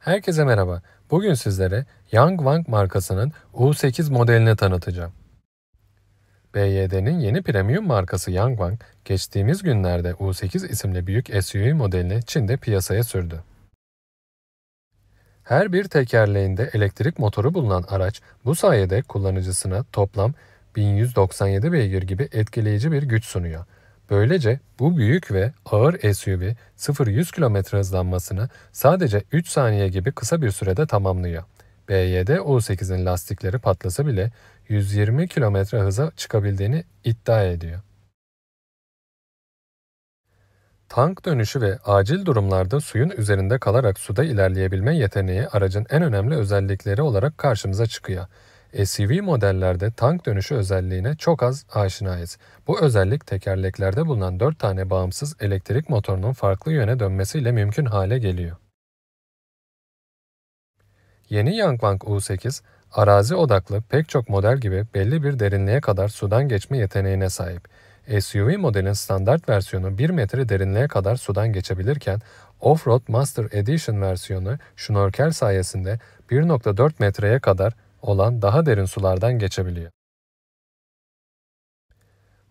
Herkese merhaba. Bugün sizlere Yang Wang markasının U8 modelini tanıtacağım. BYD'nin yeni premium markası Yang Wang, geçtiğimiz günlerde U8 isimli büyük SUV modelini Çin'de piyasaya sürdü. Her bir tekerleğinde elektrik motoru bulunan araç bu sayede kullanıcısına toplam 1197 beygir gibi etkileyici bir güç sunuyor. Böylece bu büyük ve ağır SUV 0-100 km hızlanmasını sadece 3 saniye gibi kısa bir sürede tamamlıyor. BYD U8'in lastikleri patlasa bile 120 km hıza çıkabildiğini iddia ediyor. Tank dönüşü ve acil durumlarda suyun üzerinde kalarak suda ilerleyebilme yeteneği aracın en önemli özellikleri olarak karşımıza çıkıyor. SUV modellerde tank dönüşü özelliğine çok az aşinayız. Bu özellik tekerleklerde bulunan 4 tane bağımsız elektrik motorunun farklı yöne dönmesiyle mümkün hale geliyor. Yeni Yangwang U8, arazi odaklı pek çok model gibi belli bir derinliğe kadar sudan geçme yeteneğine sahip. SUV modelin standart versiyonu 1 metre derinliğe kadar sudan geçebilirken, Offroad Master Edition versiyonu şnorkel sayesinde 1.4 metreye kadar olan daha derin sulardan geçebiliyor.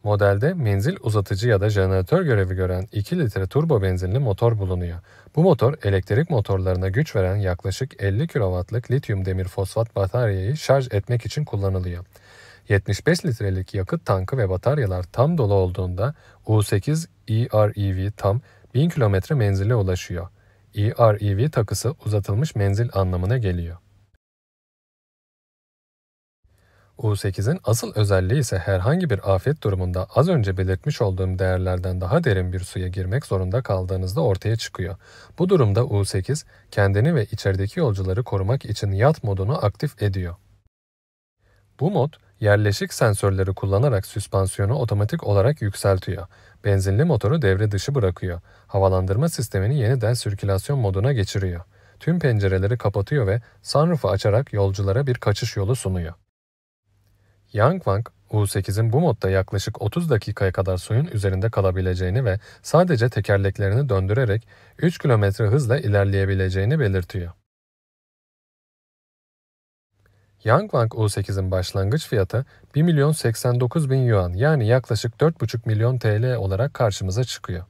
Modelde menzil uzatıcı ya da jeneratör görevi gören 2 litre turbo benzinli motor bulunuyor. Bu motor elektrik motorlarına güç veren yaklaşık 50 kW'lık lityum demir fosfat bataryayı şarj etmek için kullanılıyor. 75 litrelik yakıt tankı ve bataryalar tam dolu olduğunda U8 EREV tam 1000 km menzile ulaşıyor. EREV takısı uzatılmış menzil anlamına geliyor. U8'in asıl özelliği ise herhangi bir afet durumunda az önce belirtmiş olduğum değerlerden daha derin bir suya girmek zorunda kaldığınızda ortaya çıkıyor. Bu durumda U8 kendini ve içerideki yolcuları korumak için yat modunu aktif ediyor. Bu mod yerleşik sensörleri kullanarak süspansiyonu otomatik olarak yükseltiyor. Benzinli motoru devre dışı bırakıyor. Havalandırma sistemini yeniden sirkülasyon moduna geçiriyor. Tüm pencereleri kapatıyor ve sunroof'u açarak yolculara bir kaçış yolu sunuyor. Yang U8'in bu modda yaklaşık 30 dakikaya kadar suyun üzerinde kalabileceğini ve sadece tekerleklerini döndürerek 3 km hızla ilerleyebileceğini belirtiyor. Yangwang U8'in başlangıç fiyatı 1 milyon 89 bin yuan yani yaklaşık 4,5 milyon TL olarak karşımıza çıkıyor.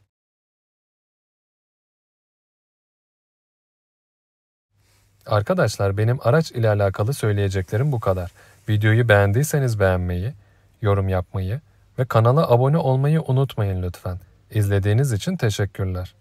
Arkadaşlar benim araç ile alakalı söyleyeceklerim bu kadar. Videoyu beğendiyseniz beğenmeyi, yorum yapmayı ve kanala abone olmayı unutmayın lütfen. İzlediğiniz için teşekkürler.